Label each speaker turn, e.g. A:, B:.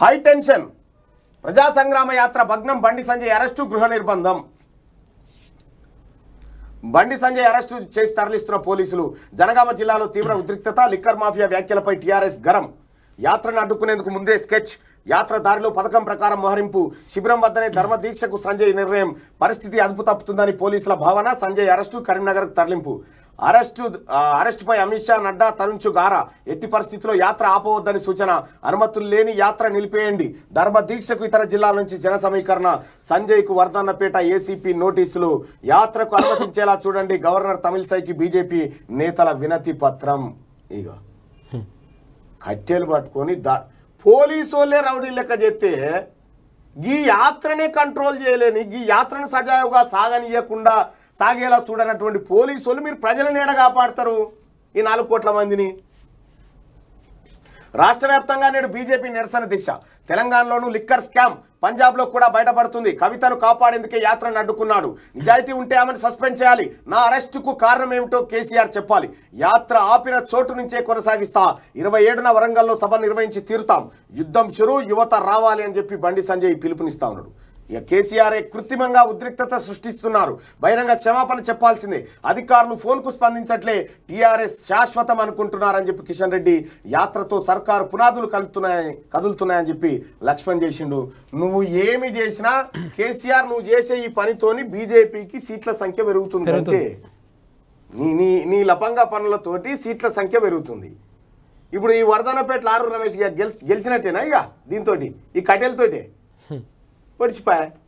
A: high tension ప్రజా సంగ్రామ యాత్ర భగ్నం బండి సంజయ్ అరెస్టు గృహ నిర్బంధం బండి సంజయ్ అరెస్టు చేసి తరలిస్తున్న పోలీసులు జనగామ జిల్లాలో తీవ్ర ఉద్రిక్తత లిక్కర్ మాఫియా వ్యాఖ్యలపై టీఆర్ఎస్ గరం యాత్రను అడ్డుకునేందుకు ముందే స్కెచ్ యాత్ర దారిలో పథకం ప్రకారం మోహరింపు శిబిరం వద్దనే ధర్మ దీక్షకు సంజయ్ నిర్ణయం పరిస్థితి అదుపు తప్పుతుందని పోలీసుల భావన సంజయ్ అరెస్టు కరీంనగర్కు తరలింపు అరెస్టు అరెస్టుపై అమిత్ షా నడ్డా తరుంచు గారా ఎట్టి పరిస్థితిలో యాత్ర ఆపవద్దని సూచన అనుమతులు లేని యాత్ర నిలిపేయండి ధర్మ దీక్షకు ఇతర జిల్లాల నుంచి జన సమీకరణ సంజయ్కు వర్ధన్నపేట ఏసీపీ నోటీసులు యాత్రకు అనుమతించేలా చూడండి గవర్నర్ తమిళసైకి బీజేపీ నేతల వినతి పత్రం ఇక కట్టెలు పట్టుకొని దా పోలీసు వాళ్ళే రౌడీ లెక్క చేస్తే ఈ యాత్రనే కంట్రోల్ చేయలేని ఈ యాత్రను సజావుగా సాగనీయకుండా సాగేలా చూడనటువంటి పోలీసులు మీరు ప్రజలను ఎడ కాపాడతారు ఈ నాలుగు కోట్ల మందిని రాష్ట్ర వ్యాప్తంగా నేడు బీజేపీ నిరసన దీక్ష తెలంగాణలోనూ లిక్కర్ స్కామ్ పంజాబ్లో కూడా బయటపడుతుంది కవితను కాపాడేందుకే యాత్రను అడ్డుకున్నాడు నిజాయితీ ఉంటే ఆమెను సస్పెండ్ చేయాలి నా అరెస్టుకు కారణం ఏమిటో కేసీఆర్ చెప్పాలి యాత్ర ఆపిన చోటు నుంచే కొనసాగిస్తా ఇరవై ఏడున వరంగల్లో సభ నిర్వహించి తీరుతాం యుద్ధం షురు యువత రావాలి అని చెప్పి బండి సంజయ్ పిలుపునిస్తా ఉన్నాడు ఇక కేసీఆర్ కృత్రిమంగా ఉద్రిక్తత సృష్టిస్తున్నారు బహిరంగ క్షమాపణ చెప్పాల్సిందే అధికారులు ఫోన్కు స్పందించట్లే టీఆర్ఎస్ శాశ్వతం అనుకుంటున్నారని చెప్పి కిషన్ రెడ్డి యాత్రతో సర్కారు పునాదులు కలుతున్నాయి కదులుతున్నాయని చెప్పి లక్ష్మణ్ చేసిండు నువ్వు ఏమి చేసినా కేసీఆర్ నువ్వు చేసే ఈ పనితోని బీజేపీకి సీట్ల సంఖ్య పెరుగుతుంది అంతే నీ నీ నీ లపంగా పనులతోటి సీట్ల సంఖ్య పెరుగుతుంది ఇప్పుడు ఈ వరదనపేట లారు రమేష్ గారు గెలిచినట్టేనా ఇక దీంతో ఈ కటెలతోటే Por tipo, é,